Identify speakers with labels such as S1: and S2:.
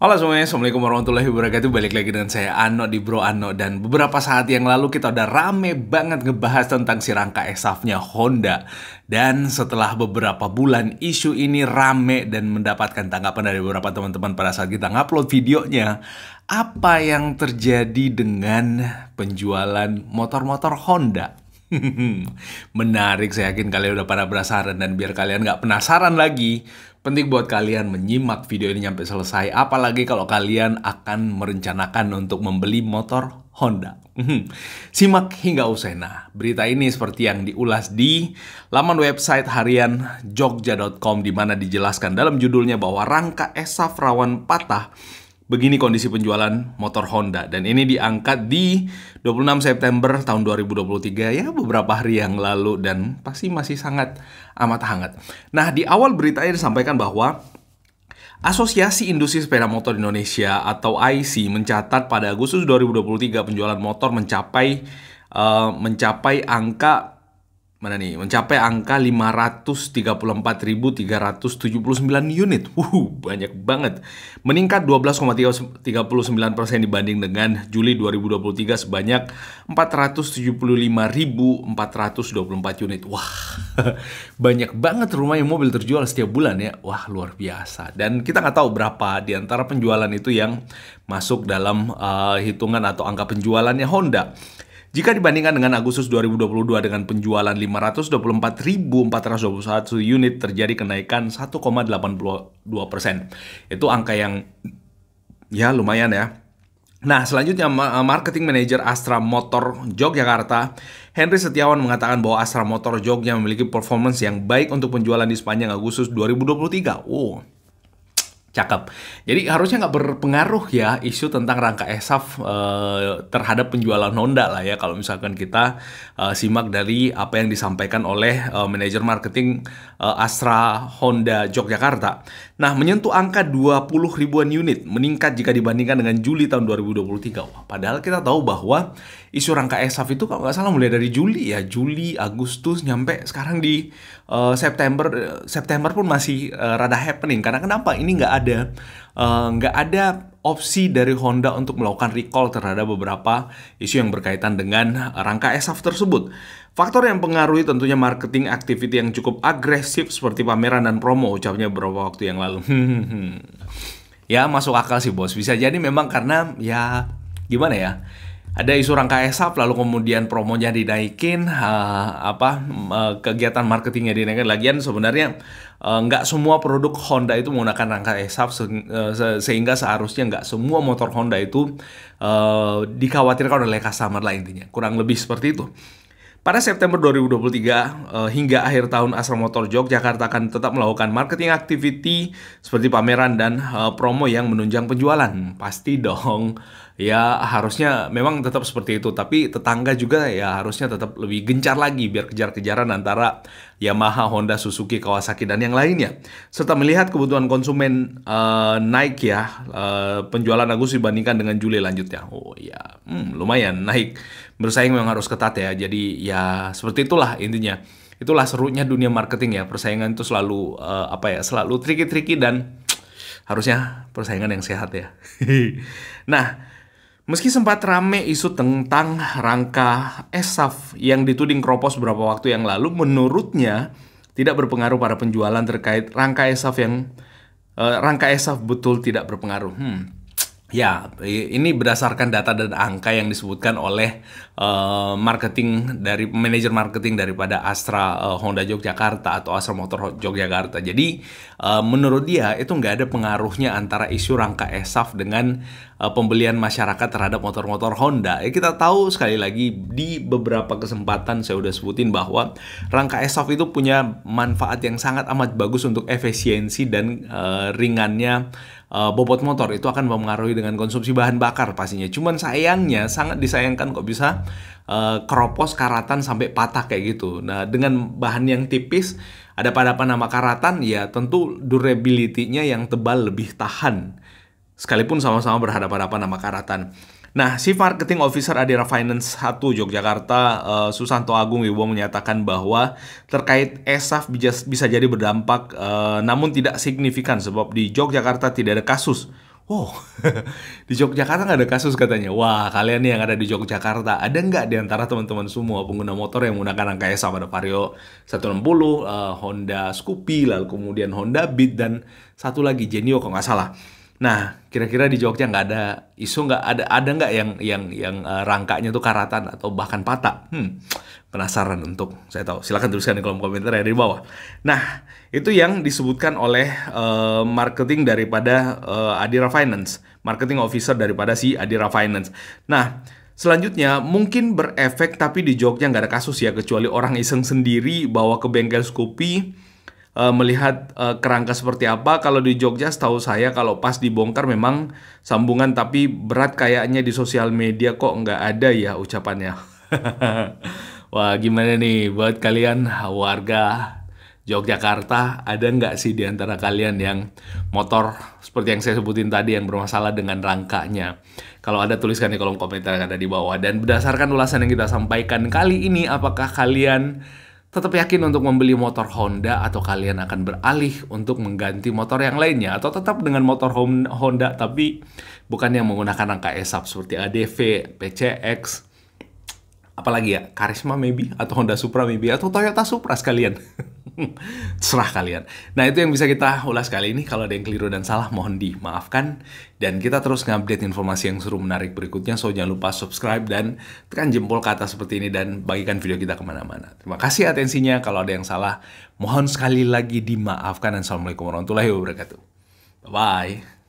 S1: Halo semuanya, Assalamualaikum warahmatullahi wabarakatuh Balik lagi dengan saya Ano di Bro Ano Dan beberapa saat yang lalu kita udah rame banget ngebahas tentang si rangka esafnya Honda Dan setelah beberapa bulan isu ini rame dan mendapatkan tanggapan dari beberapa teman-teman pada saat kita ngupload videonya Apa yang terjadi dengan penjualan motor-motor Honda? Menarik, saya yakin kalian udah pada penasaran dan biar kalian nggak penasaran lagi, penting buat kalian menyimak video ini sampai selesai, apalagi kalau kalian akan merencanakan untuk membeli motor Honda. Simak hingga usai. Nah, berita ini seperti yang diulas di laman website harian jogja.com di mana dijelaskan dalam judulnya bahwa rangka esaf rawan patah Begini kondisi penjualan motor Honda dan ini diangkat di 26 September tahun 2023 ya beberapa hari yang lalu dan pasti masih sangat amat hangat. Nah, di awal beritanya disampaikan bahwa Asosiasi Industri Sepeda Motor Indonesia atau AISI mencatat pada Agustus 2023 penjualan motor mencapai uh, mencapai angka mana nih mencapai angka 534.379 unit. Wuh, banyak banget. Meningkat 12,39% dibanding dengan Juli 2023 sebanyak 475.424 unit. Wah, banyak banget rumah yang mobil terjual setiap bulan ya. Wah, luar biasa. Dan kita nggak tahu berapa di antara penjualan itu yang masuk dalam uh, hitungan atau angka penjualannya Honda. Jika dibandingkan dengan Agustus 2022 dengan penjualan 524.421 unit terjadi kenaikan 1,82 persen. Itu angka yang ya lumayan ya. Nah, selanjutnya eh, marketing manager Astra Motor Yogyakarta, Henry Setiawan mengatakan bahwa Astra Motor Yogyakarta memiliki performance yang baik untuk penjualan di sepanjang Agustus 2023. Oh, Cakep. Jadi harusnya nggak berpengaruh ya isu tentang rangka esaf uh, terhadap penjualan Honda lah ya kalau misalkan kita uh, simak dari apa yang disampaikan oleh uh, manajer marketing uh, Astra Honda Yogyakarta. Nah, menyentuh angka 20 ribuan unit meningkat jika dibandingkan dengan Juli tahun 2023. Wah, padahal kita tahu bahwa isu rangka esaf itu kalau nggak salah mulai dari Juli ya, Juli, Agustus nyampe sekarang di uh, September September pun masih uh, rada happening karena kenapa ini nggak ada eh, nggak uh, ada opsi dari Honda untuk melakukan recall terhadap beberapa isu yang berkaitan dengan rangka ESAF tersebut. Faktor yang pengaruhi tentunya marketing activity yang cukup agresif seperti pameran dan promo ucapnya beberapa waktu yang lalu. ya masuk akal sih bos. Bisa jadi memang karena ya gimana ya? ada isu rangka esap lalu kemudian promonya dinaikin uh, apa uh, kegiatan marketingnya dinaikin lagian sebenarnya uh, semua produk Honda itu menggunakan rangka esap se se sehingga seharusnya nggak semua motor Honda itu uh, dikhawatirkan oleh customer lah intinya kurang lebih seperti itu pada September 2023 uh, hingga akhir tahun Astra Motor Yogyakarta akan tetap melakukan marketing activity seperti pameran dan uh, promo yang menunjang penjualan. Pasti dong ya harusnya memang tetap seperti itu tapi tetangga juga ya harusnya tetap lebih gencar lagi biar kejar-kejaran antara Yamaha, Honda, Suzuki, Kawasaki dan yang lainnya serta melihat kebutuhan konsumen uh, naik ya uh, penjualan agus dibandingkan dengan Juli lanjutnya oh ya hmm, lumayan naik bersaing memang harus ketat ya jadi ya seperti itulah intinya itulah serunya dunia marketing ya persaingan itu selalu uh, apa ya selalu tricky-tricky dan harusnya persaingan yang sehat ya nah Meski sempat rame isu tentang rangka Esaf yang dituding kropos beberapa waktu yang lalu, menurutnya tidak berpengaruh pada penjualan terkait rangka Esaf yang uh, rangka Esaf betul tidak berpengaruh. Hmm. Ya, ini berdasarkan data dan angka yang disebutkan oleh uh, marketing dari manajer marketing daripada Astra uh, Honda Yogyakarta atau Astra Motor Yogyakarta. Jadi uh, menurut dia itu nggak ada pengaruhnya antara isu rangka esaf dengan uh, pembelian masyarakat terhadap motor-motor Honda. Ya, kita tahu sekali lagi di beberapa kesempatan saya udah sebutin bahwa rangka esaf itu punya manfaat yang sangat amat bagus untuk efisiensi dan uh, ringannya uh, bobot motor itu akan mempengaruhi dengan konsumsi bahan bakar pastinya. Cuman sayangnya sangat disayangkan kok bisa uh, keropos karatan sampai patah kayak gitu. Nah, dengan bahan yang tipis ada apa nama karatan ya tentu durability-nya yang tebal lebih tahan. Sekalipun sama-sama berhadapan-hadapan nama karatan. Nah, si Marketing Officer Adira Finance 1 Yogyakarta, uh, Susanto Agung Wibowo menyatakan bahwa terkait ESAF bisa jadi berdampak, uh, namun tidak signifikan sebab di Yogyakarta tidak ada kasus. Wow, di Yogyakarta nggak ada kasus katanya. Wah, kalian nih yang ada di Yogyakarta, ada nggak di antara teman-teman semua pengguna motor yang menggunakan angka ESAF ada Vario 160, uh, eh, Honda Scoopy, lalu kemudian Honda Beat, dan satu lagi Genio kalau nggak salah. Nah, kira-kira di Jogja nggak ada isu nggak ada ada nggak yang yang yang uh, rangkanya tuh karatan atau bahkan patah? Hmm, penasaran untuk saya tahu. Silahkan tuliskan di kolom komentar ya di bawah. Nah, itu yang disebutkan oleh uh, marketing daripada uh, Adira Finance, marketing officer daripada si Adira Finance. Nah, Selanjutnya, mungkin berefek tapi di Jogja nggak ada kasus ya, kecuali orang iseng sendiri bawa ke bengkel Scoopy, uh, melihat uh, kerangka seperti apa. Kalau di Jogja setahu saya kalau pas dibongkar memang sambungan tapi berat kayaknya di sosial media kok nggak ada ya ucapannya. Wah gimana nih buat kalian warga Yogyakarta ada nggak sih di antara kalian yang motor seperti yang saya sebutin tadi yang bermasalah dengan rangkanya? Kalau ada tuliskan di kolom komentar yang ada di bawah. Dan berdasarkan ulasan yang kita sampaikan kali ini, apakah kalian tetap yakin untuk membeli motor Honda atau kalian akan beralih untuk mengganti motor yang lainnya atau tetap dengan motor Honda tapi bukan yang menggunakan angka ESAP seperti ADV, PCX, apalagi ya Karisma maybe atau Honda Supra maybe atau Toyota Supra sekalian. Serah kalian. Nah, itu yang bisa kita ulas kali ini. Kalau ada yang keliru dan salah, mohon dimaafkan. Dan kita terus ngupdate informasi yang seru menarik berikutnya. So, jangan lupa subscribe dan tekan jempol ke atas seperti ini dan bagikan video kita kemana-mana. Terima kasih atensinya. Kalau ada yang salah, mohon sekali lagi dimaafkan. Dan Assalamualaikum warahmatullahi wabarakatuh. Bye-bye.